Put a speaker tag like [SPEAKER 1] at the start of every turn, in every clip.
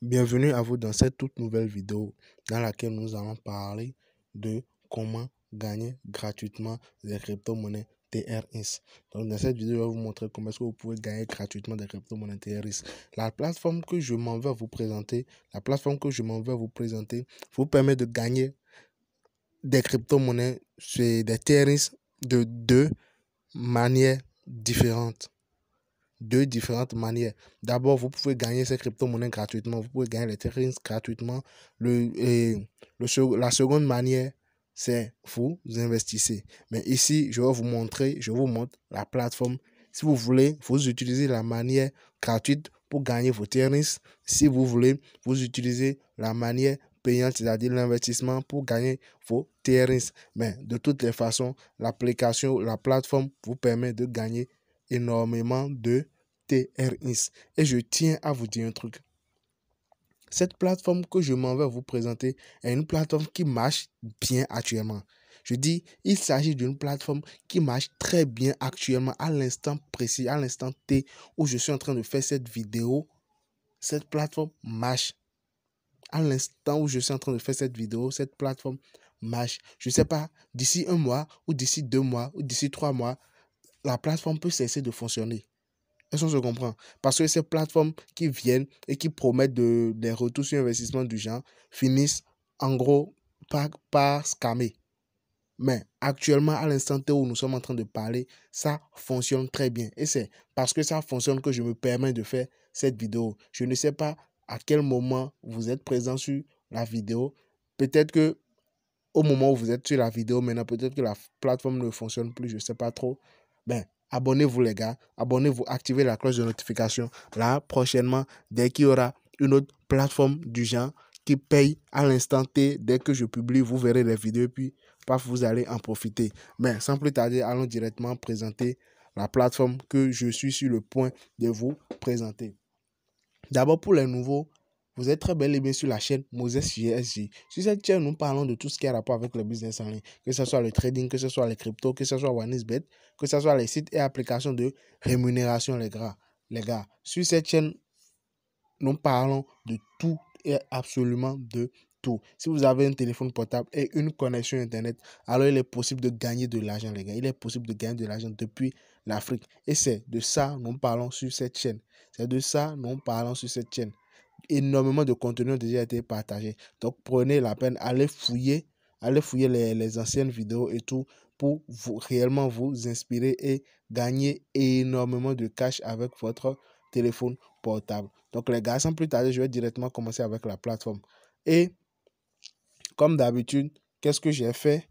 [SPEAKER 1] Bienvenue à vous dans cette toute nouvelle vidéo dans laquelle nous allons parler de comment gagner gratuitement des crypto-monnaies TRS. dans cette vidéo, je vais vous montrer comment est-ce que vous pouvez gagner gratuitement des crypto-monnaies TRS. La plateforme que je m'en vais vous présenter, la plateforme que je m'en vais vous présenter vous permet de gagner des crypto-monnaies, des TRS de deux manières différentes. Deux différentes manières. D'abord, vous pouvez gagner ces crypto-monnaies gratuitement, vous pouvez gagner les terrains gratuitement. Le, et la seconde manière, c'est vous investissez. Mais ici, je vais vous montrer, je vous montre la plateforme. Si vous voulez, vous utilisez la manière gratuite pour gagner vos terrains. Si vous voulez, vous utilisez la manière payante, c'est-à-dire l'investissement pour gagner vos terrains Mais de toutes les façons, l'application, la plateforme vous permet de gagner énormément de et je tiens à vous dire un truc. Cette plateforme que je m'en vais vous présenter est une plateforme qui marche bien actuellement. Je dis, il s'agit d'une plateforme qui marche très bien actuellement à l'instant précis, à l'instant T où je suis en train de faire cette vidéo. Cette plateforme marche. À l'instant où je suis en train de faire cette vidéo, cette plateforme marche. Je ne sais pas, d'ici un mois ou d'ici deux mois ou d'ici trois mois, la plateforme peut cesser de fonctionner. Est-ce qu'on se comprend Parce que ces plateformes qui viennent et qui promettent de, des retours sur investissement du genre finissent en gros par, par scammer. Mais actuellement, à l'instant où nous sommes en train de parler, ça fonctionne très bien. Et c'est parce que ça fonctionne que je me permets de faire cette vidéo. Je ne sais pas à quel moment vous êtes présent sur la vidéo. Peut-être que au moment où vous êtes sur la vidéo, maintenant, peut-être que la plateforme ne fonctionne plus, je ne sais pas trop. Ben, Abonnez-vous les gars, abonnez-vous, activez la cloche de notification. Là, prochainement, dès qu'il y aura une autre plateforme du genre qui paye à l'instant T, dès que je publie, vous verrez les vidéos et puis paf, vous allez en profiter. Mais sans plus tarder, allons directement présenter la plateforme que je suis sur le point de vous présenter. D'abord pour les nouveaux, vous êtes très bel et bien sur la chaîne Moses JSJ. Sur cette chaîne, nous parlons de tout ce qui a rapport avec le business en ligne, que ce soit le trading, que ce soit les cryptos, que ce soit OneIsBet, que ce soit les sites et applications de rémunération, les gars. Les gars, sur cette chaîne, nous parlons de tout et absolument de tout. Si vous avez un téléphone portable et une connexion Internet, alors il est possible de gagner de l'argent, les gars. Il est possible de gagner de l'argent depuis l'Afrique. Et c'est de ça nous parlons sur cette chaîne. C'est de ça nous parlons sur cette chaîne énormément de contenu ont déjà été partagés. Donc prenez la peine, allez fouiller, allez fouiller les, anciennes vidéos et tout pour vous, réellement vous inspirer et gagner énormément de cash avec votre téléphone portable. Donc les gars, sans plus tarder, je vais directement commencer avec la plateforme. Et comme d'habitude, qu'est-ce que j'ai fait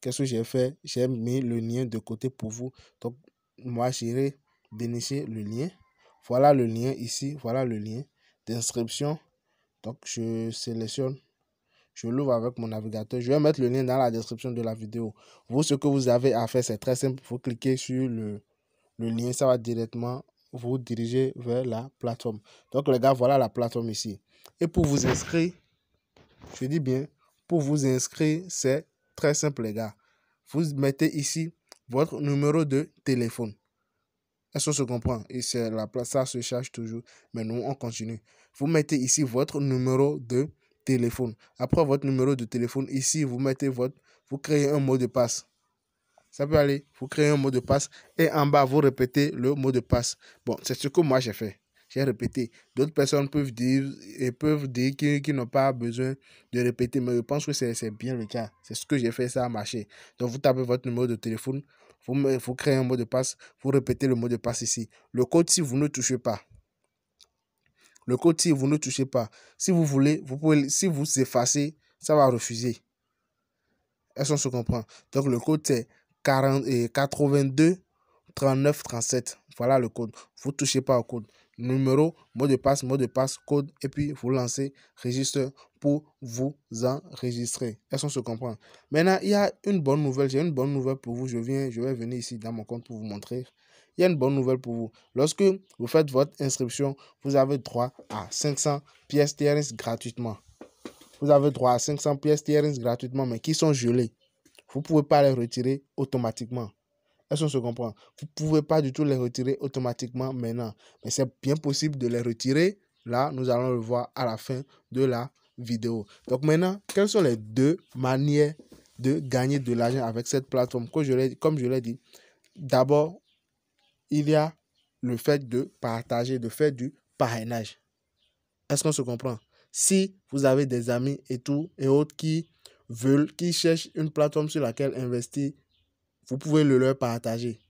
[SPEAKER 1] Qu'est-ce que j'ai fait J'ai mis le lien de côté pour vous. Donc moi, j'irai dénicher le lien. Voilà le lien ici, voilà le lien description. Donc, je sélectionne. Je l'ouvre avec mon navigateur. Je vais mettre le lien dans la description de la vidéo. Vous, ce que vous avez à faire, c'est très simple. Vous cliquez sur le, le lien. Ça va directement vous diriger vers la plateforme. Donc, les gars, voilà la plateforme ici. Et pour vous inscrire, je dis bien, pour vous inscrire, c'est très simple, les gars. Vous mettez ici votre numéro de téléphone. Est-ce qu'on se comprend Et c'est la place, ça se charge toujours. Mais nous, on continue. Vous mettez ici votre numéro de téléphone. Après votre numéro de téléphone, ici, vous mettez votre, vous créez un mot de passe. Ça peut aller. Vous créez un mot de passe et en bas, vous répétez le mot de passe. Bon, c'est ce que moi j'ai fait. J'ai répété. D'autres personnes peuvent dire et peuvent dire qu'ils n'ont pas besoin de répéter, mais je pense que c'est bien le cas. C'est ce que j'ai fait, ça a marché. Donc, vous tapez votre numéro de téléphone, vous faut créer un mot de passe, vous répétez le mot de passe ici. Le code, si vous ne touchez pas, le code, si vous ne touchez pas, si vous voulez, vous pouvez, si vous effacez, ça va refuser. Est-ce qu'on se comprend Donc, le code, c'est 82 39 37. Voilà le code. Vous ne touchez pas au code numéro, mot de passe, mot de passe, code, et puis vous lancez registre pour vous enregistrer. Est-ce qu'on se comprend Maintenant, il y a une bonne nouvelle. J'ai une bonne nouvelle pour vous. Je viens, je vais venir ici dans mon compte pour vous montrer. Il y a une bonne nouvelle pour vous. Lorsque vous faites votre inscription, vous avez droit à 500 pièces TRS gratuitement. Vous avez droit à 500 pièces TRS gratuitement, mais qui sont gelées. Vous ne pouvez pas les retirer automatiquement. Est-ce qu'on se comprend Vous ne pouvez pas du tout les retirer automatiquement maintenant. Mais c'est bien possible de les retirer. Là, nous allons le voir à la fin de la vidéo. Donc maintenant, quelles sont les deux manières de gagner de l'argent avec cette plateforme Comme je l'ai dit, d'abord, il y a le fait de partager, de faire du parrainage. Est-ce qu'on se comprend Si vous avez des amis et tout et autres qui veulent, qui cherchent une plateforme sur laquelle investir vous pouvez le leur partager.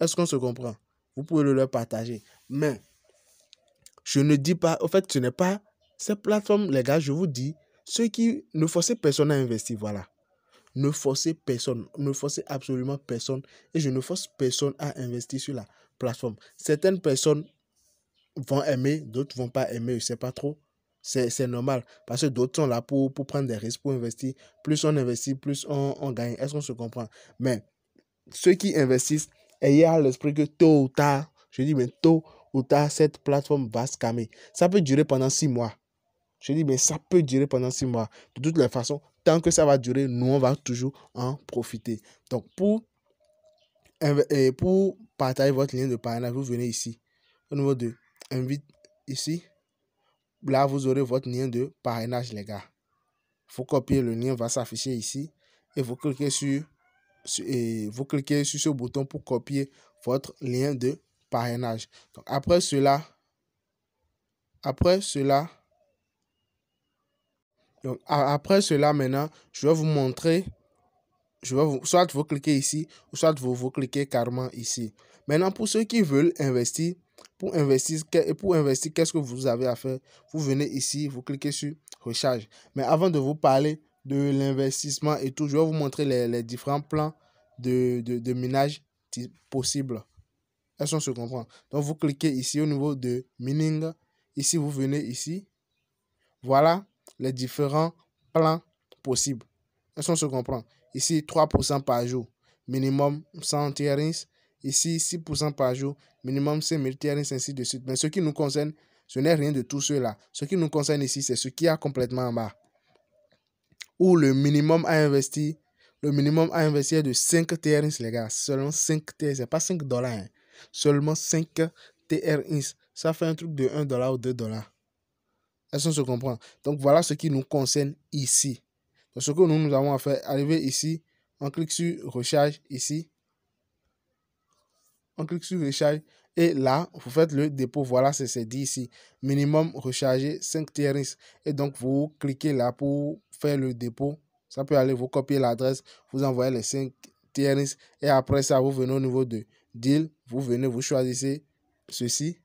[SPEAKER 1] Est-ce qu'on se comprend Vous pouvez le leur partager. Mais je ne dis pas, au fait, ce n'est pas ces plateformes, les gars, je vous dis, ceux qui ne forcez personne à investir, voilà. Ne forcez personne, ne forcez absolument personne. Et je ne force personne à investir sur la plateforme. Certaines personnes vont aimer, d'autres vont pas aimer, je sais pas trop. C'est normal parce que d'autres sont là pour, pour prendre des risques, pour investir. Plus on investit, plus on, on gagne. Est-ce qu'on se comprend? Mais ceux qui investissent, ayez à l'esprit que tôt ou tard, je dis, mais tôt ou tard, cette plateforme va se calmer. Ça peut durer pendant six mois. Je dis, mais ça peut durer pendant six mois. De toutes les façons, tant que ça va durer, nous, on va toujours en profiter. Donc, pour, pour partager votre lien de parrainage, vous venez ici. Au niveau de invite ici. Là, vous aurez votre lien de parrainage, les gars. Il faut copier le lien, va s'afficher ici. Et vous cliquez sur et vous cliquez sur ce bouton pour copier votre lien de parrainage. Donc, après cela, après cela, donc, après cela, maintenant, je vais vous montrer. Je vais vous, soit vous cliquez ici, ou soit vous, vous cliquez carrément ici. Maintenant, pour ceux qui veulent investir, pour investir, pour investir qu'est-ce que vous avez à faire Vous venez ici, vous cliquez sur Recharge. Mais avant de vous parler de l'investissement et tout. Je vais vous montrer les, différents plans de, de, de minage possibles. Est-ce qu'on se comprend Donc, vous cliquez ici au niveau de mining. Ici, vous venez ici. Voilà les différents plans possibles. Est-ce qu'on se comprend Ici, 3% par jour. Minimum 100 tierings. Ici, 6% par jour. Minimum 5000 tierings, ainsi de suite. Mais ce qui nous concerne, ce n'est rien de tout cela. Ce qui nous concerne ici, c'est ce qui a complètement en bas le minimum à investir, le minimum à investir de 5 TR les gars. Seulement 5 t pas 5 dollars. Hein. Seulement 5 TR Ça fait un truc de 1 dollar ou 2 dollars. Est-ce qu'on se comprend Donc voilà ce qui nous concerne ici. ce que nous, nous avons à faire, arriver ici, on clique sur recharge ici. On clique sur recharge et là, vous faites le dépôt. Voilà, c'est dit ici. Minimum recharger 5 TRX. Et donc, vous cliquez là pour faire le dépôt. Ça peut aller, vous copiez l'adresse, vous envoyez les 5 TRX. Et après ça, vous venez au niveau de deal. Vous venez, vous choisissez ceci.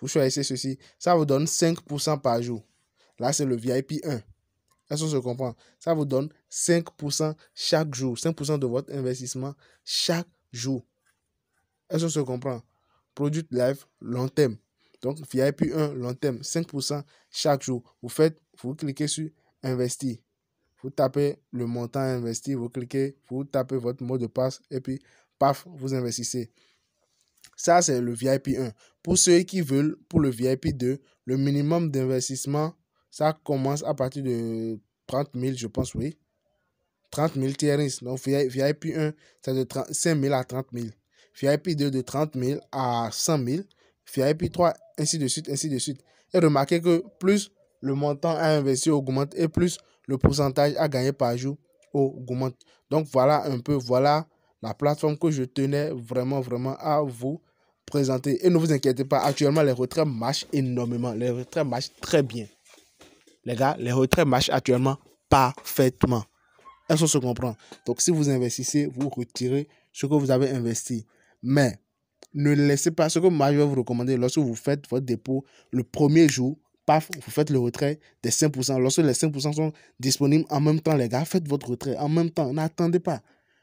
[SPEAKER 1] Vous choisissez ceci. Ça vous donne 5% par jour. Là, c'est le VIP 1. Est-ce qu'on se comprend Ça vous donne 5% chaque jour. 5% de votre investissement chaque jour. Est-ce qu'on se comprend Produit live, long terme. Donc, VIP 1, long terme, 5% chaque jour. Vous faites, vous cliquez sur investir. Vous tapez le montant investi, vous cliquez, vous tapez votre mot de passe et puis, paf, vous investissez. Ça, c'est le VIP 1. Pour ceux qui veulent, pour le VIP 2, le minimum d'investissement, ça commence à partir de 30 000, je pense, oui. 30 000 tiers. Donc, VIP 1, c'est de 5 000 à 30 000. VIP 2 de 30 000 à 100 000, VIP 3, ainsi de suite, ainsi de suite. Et remarquez que plus le montant à investir augmente et plus le pourcentage à gagner par jour augmente. Donc voilà un peu, voilà la plateforme que je tenais vraiment, vraiment à vous présenter. Et ne vous inquiétez pas, actuellement les retraits marchent énormément. Les retraits marchent très bien. Les gars, les retraits marchent actuellement parfaitement. elles se comprend Donc si vous investissez, vous retirez ce que vous avez investi. Mais ne laissez pas ce que moi je vais vous recommander lorsque vous faites votre dépôt le premier jour. Paf, vous faites le retrait des 5%. Lorsque les 5% sont disponibles en même temps, les gars, faites votre retrait en même temps. N'attendez pas.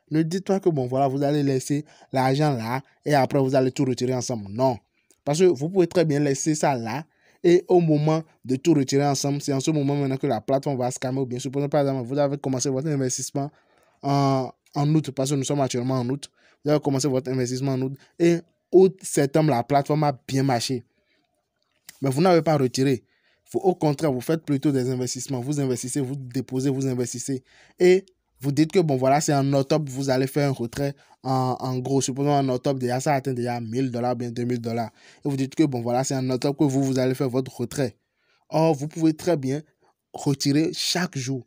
[SPEAKER 1] Ne dites pas que bon, voilà, vous allez laisser l'argent là et après vous allez tout retirer ensemble. Non. Parce que vous pouvez très bien laisser ça là et au moment de tout retirer ensemble, c'est en ce moment maintenant que la plateforme va se calmer bien supposons par exemple, vous avez commencé votre investissement en, en août, parce que nous sommes actuellement en août. Vous avez commencé votre investissement en août. Et août, septembre, la plateforme a bien marché. Mais vous n'avez pas retiré. Faut, au contraire, vous faites plutôt des investissements. Vous investissez, vous déposez, vous investissez. Et vous dites que, bon, voilà, c'est en octobre, vous allez faire un retrait en, en gros. Supposons en octobre, déjà, ça atteint déjà 1000 dollars, bien 2000 dollars. Et vous dites que, bon, voilà, c'est en octobre que vous, vous allez faire votre retrait. Or, vous pouvez très bien retirer chaque jour.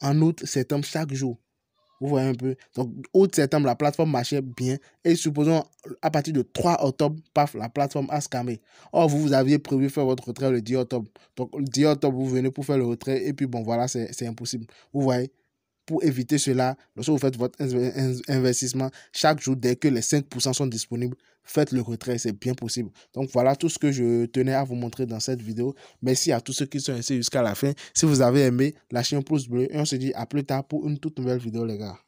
[SPEAKER 1] En août, septembre, chaque jour. Vous voyez un peu. Donc, août, septembre, la plateforme marchait bien. Et supposons, à partir de 3 octobre, paf, la plateforme a scammé. Or, vous, vous aviez prévu de faire votre retrait le 10 octobre. Donc, le 10 octobre, vous venez pour faire le retrait. Et puis, bon, voilà, c'est impossible. Vous voyez pour éviter cela, lorsque vous faites votre investissement, chaque jour, dès que les 5% sont disponibles, faites le retrait, c'est bien possible. Donc voilà tout ce que je tenais à vous montrer dans cette vidéo. Merci à tous ceux qui sont restés jusqu'à la fin. Si vous avez aimé, lâchez un pouce bleu et on se dit à plus tard pour une toute nouvelle vidéo, les gars.